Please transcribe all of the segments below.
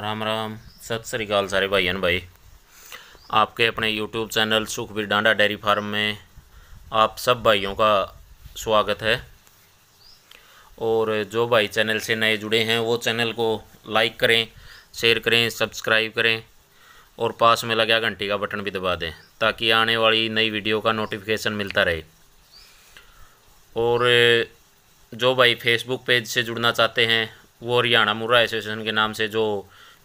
राम राम सत श्रीकाल सारे भाई ਭਾਈਆਂ आपके अपने YouTube channel Sukhbir Danda dairy farm में आप सब भाइयों का स्वागत है और जो भाई चैनल से नए जुड़े हैं वो चैनल को लाइक करें शेयर करें सब्सक्राइब करें और पास में लगा घंटी का बटन भी दबा दें ताकि आने वाली नई वीडियो का नोटिफिकेशन मिलता रहे और जो भाई फेसबुक पेज से जुड़ना चाहते हैं वो हरियाणा मुर्रा एसोसिएशन के नाम से जो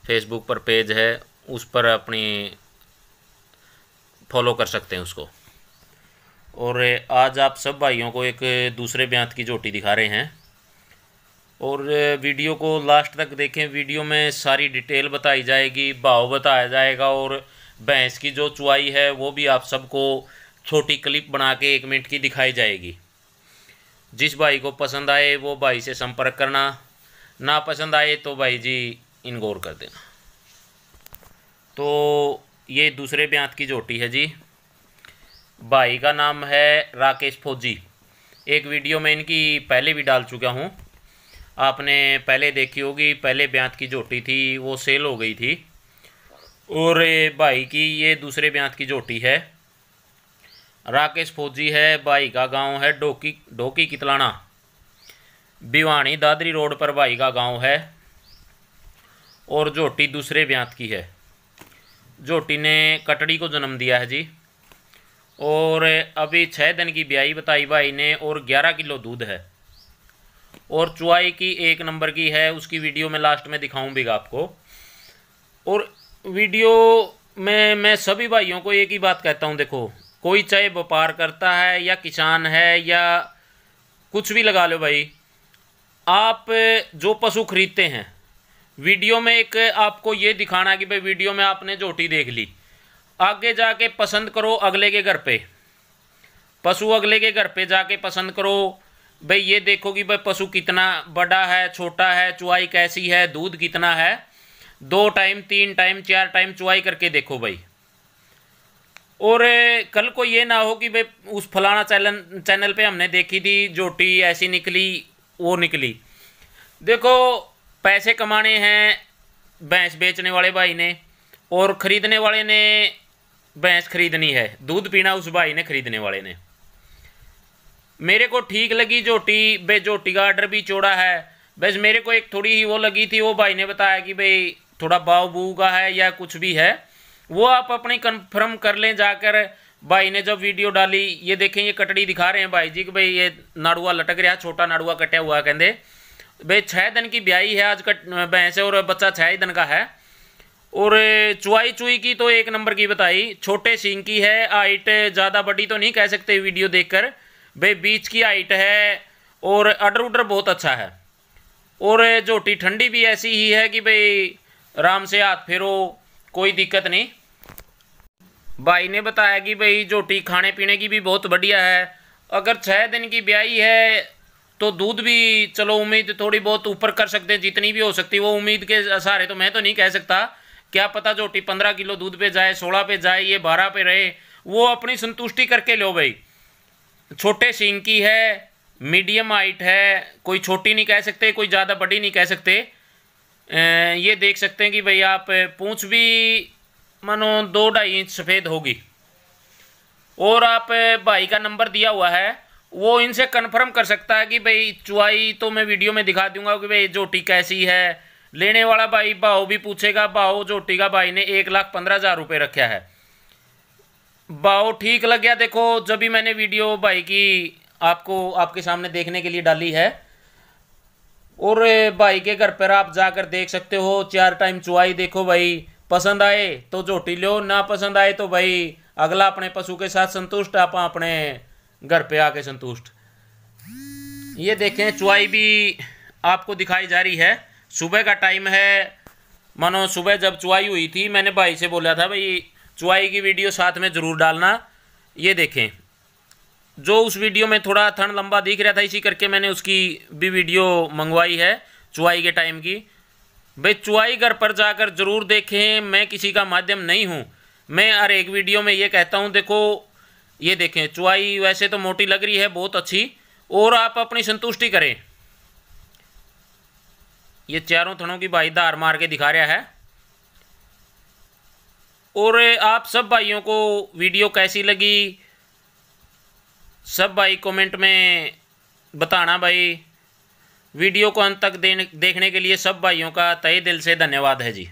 फेसबुक पर पेज है उस पर अपनी फॉलो कर सकते हैं उसको और आज आप सब भाइयों को एक दूसरे ब्यांत की जोटी दिखा रहे हैं और वीडियो को लास्ट तक देखें वीडियो में सारी डिटेल बताई जाएगी भाव बताया जाएगा और भैंस की जो चुआई है वो भी आप सबको छोटी क्लिप बना के एक मिनट की दिखाई जाएगी जिस भाई को पसंद आए वो भाई से संपर्क करना ना पसंद आए तो भाई जी इनगोर कर देना तो ये दूसरे ब्यांत की जोटी है जी भाई का नाम है राकेश फौजी एक वीडियो में इनकी पहले भी डाल चुका हूँ आपने पहले देखी होगी पहले ब्यांत की जोटी थी वो सेल हो गई थी और भाई की ये दूसरे ब्यांत की जोटी है राकेश फौजी है भाई का गांव है डोकी डोकी कितलाना भिवानी दादरी रोड पर भाई का गांव है और झोटी दूसरे ब्यांत की है झोटी ने कटड़ी को जन्म दिया है जी और अभी छः दिन की ब्याई बताई भाई ने और ग्यारह किलो दूध है और चुआई की एक नंबर की है उसकी वीडियो में लास्ट में दिखाऊँ भी आपको और वीडियो में मैं सभी भाइयों को एक ही बात कहता हूँ देखो कोई चाहे व्यापार करता है या किसान है या कुछ भी लगा लो भाई आप जो पशु खरीदते हैं वीडियो में एक आपको ये दिखाना है कि भाई वीडियो में आपने जोटी देख ली आगे जाके पसंद करो अगले के घर पे पशु अगले के घर पे जाके पसंद करो भाई ये देखो कि भाई पशु कितना बड़ा है छोटा है चुआई कैसी है दूध कितना है दो टाइम तीन टाइम चार टाइम चुआई करके देखो भाई और कल को ये ना हो कि भाई उस फलाना चैनल चैनल पे हमने देखी थी जोटी ऐसी निकली वो निकली देखो पैसे कमाने हैं भैंस बेचने वाले भाई ने और ख़रीदने वाले ने भैंस खरीदनी है दूध पीना उस भाई ने खरीदने वाले ने मेरे को ठीक लगी झोटी बे झोटी का आर्डर भी चौड़ा है बस मेरे को एक थोड़ी ही वो लगी थी वो भाई ने बताया कि भाई थोड़ा बाव बू का है या कुछ भी है वो आप अपने कंफर्म कर लें जाकर भाई ने जब वीडियो डाली ये देखें ये कटड़ी दिखा रहे हैं भाई जी कि भाई ये नाड़ुआ लटक रहा छोटा नाड़ुआ कटे हुआ कहते भाई छः दिन की ब्याई है आज कट भैंस और बच्चा छः ही दिन का है और चुआई चुई की तो एक नंबर की बताई छोटे सींग की है हाइट ज़्यादा बड़ी तो नहीं कह सकते वीडियो कर भाई बीच की हाइट है और अडर उडर बहुत अच्छा है और जोटी ठंडी भी ऐसी ही है कि भाई आराम से हाथ फेरो कोई दिक्कत नहीं भाई ने बताया कि भाई झोटी खाने पीने की भी बहुत बढ़िया है अगर छः दिन की ब्याई है तो दूध भी चलो उम्मीद थोड़ी बहुत ऊपर कर सकते हैं जितनी भी हो सकती वो उम्मीद के सहारे तो मैं तो नहीं कह सकता क्या पता झोटी पंद्रह किलो दूध पे जाए सोलह पे जाए ये बारह पे रहे वो अपनी संतुष्टि करके लो भाई छोटे सींग की है मीडियम हाइट है कोई छोटी नहीं कह सकते कोई ज़्यादा बड़ी नहीं कह सकते अं, ये देख सकते हैं कि भाई आप पूँछ भी मानो दो ढाई इंच सफ़ेद होगी और आप भाई का नंबर दिया हुआ है वो इनसे कन्फर्म कर सकता है कि भाई चुआई तो मैं वीडियो में दिखा दूंगा कि भाई जोटी कैसी है लेने वाला भाई भाव भी पूछेगा भाव जोटी का भाई ने एक लाख पंद्रह हज़ार रुपये रखा है भाव ठीक लग गया देखो जब भी मैंने वीडियो भाई की आपको आपके सामने देखने के लिए डाली है और भाई के घर पर आप जाकर देख सकते हो चार टाइम चुआई देखो भाई पसंद आए तो झोटी लो ना पसंद आए तो भाई अगला अपने पशु के साथ संतुष्ट आप अपने घर पे आके संतुष्ट ये देखें चुवाई भी आपको दिखाई जा रही है सुबह का टाइम है मानो सुबह जब चुवाई हुई थी मैंने भाई से बोला था भाई चुवाई की वीडियो साथ में ज़रूर डालना ये देखें जो उस वीडियो में थोड़ा थन लंबा दिख रहा था इसी करके मैंने उसकी भी वीडियो मंगवाई है चुवाई के टाइम की भाई चुआई घर पर जाकर ज़रूर देखें मैं किसी का माध्यम नहीं हूँ मैं हर एक वीडियो में ये कहता हूँ देखो ये देखें चुआई वैसे तो मोटी लग रही है बहुत अच्छी और आप अपनी संतुष्टि करें ये चारों थनों की भाई धार मार के दिखा रहा है और आप सब भाइयों को वीडियो कैसी लगी सब भाई कमेंट में बताना भाई वीडियो को अंत तक देखने के लिए सब भाइयों का तय दिल से धन्यवाद है जी